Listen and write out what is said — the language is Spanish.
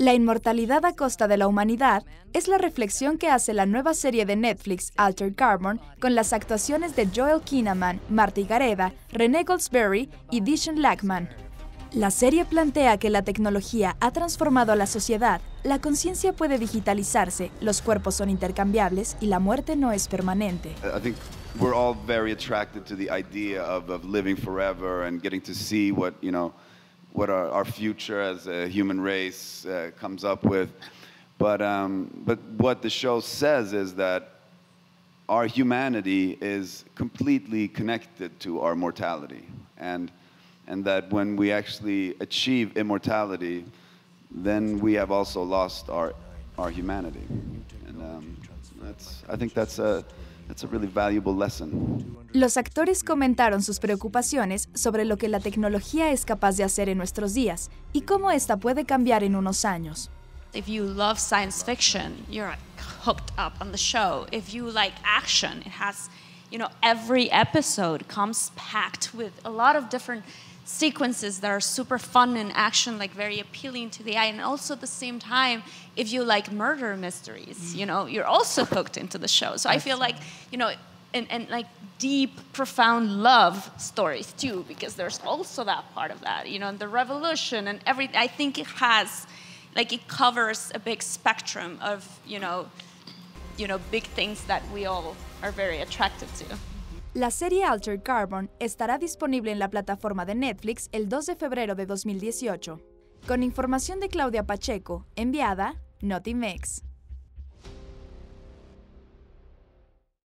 La inmortalidad a costa de la humanidad es la reflexión que hace la nueva serie de Netflix Altered Carbon con las actuaciones de Joel Kinnaman, Marty Gareda, René Goldsberry y Dishon Lackman. La serie plantea que la tecnología ha transformado a la sociedad, la conciencia puede digitalizarse, los cuerpos son intercambiables y la muerte no es permanente. we're all very attracted to the idea of living forever and getting to see what you what our, our future as a human race uh, comes up with. But, um, but what the show says is that our humanity is completely connected to our mortality. And, and that when we actually achieve immortality, then we have also lost our, our humanity. And um, that's, I think that's a, Los actores comentaron sus preocupaciones sobre lo que la tecnología es capaz de hacer en nuestros días y cómo esta puede cambiar en unos años. If you love science fiction, you're hooked up on the show. If you like action, it has, you know, every episode comes packed with a lot of different sequences that are super fun and action, like very appealing to the eye. And also at the same time, if you like murder mysteries, mm. you know, you're also hooked into the show. So I feel like, you know, and, and like deep, profound love stories too, because there's also that part of that, you know, and the revolution and every. I think it has, like, it covers a big spectrum of, you know, you know, big things that we all are very attracted to. La serie Altered Carbon estará disponible en la plataforma de Netflix el 2 de febrero de 2018, con información de Claudia Pacheco, enviada Notimex.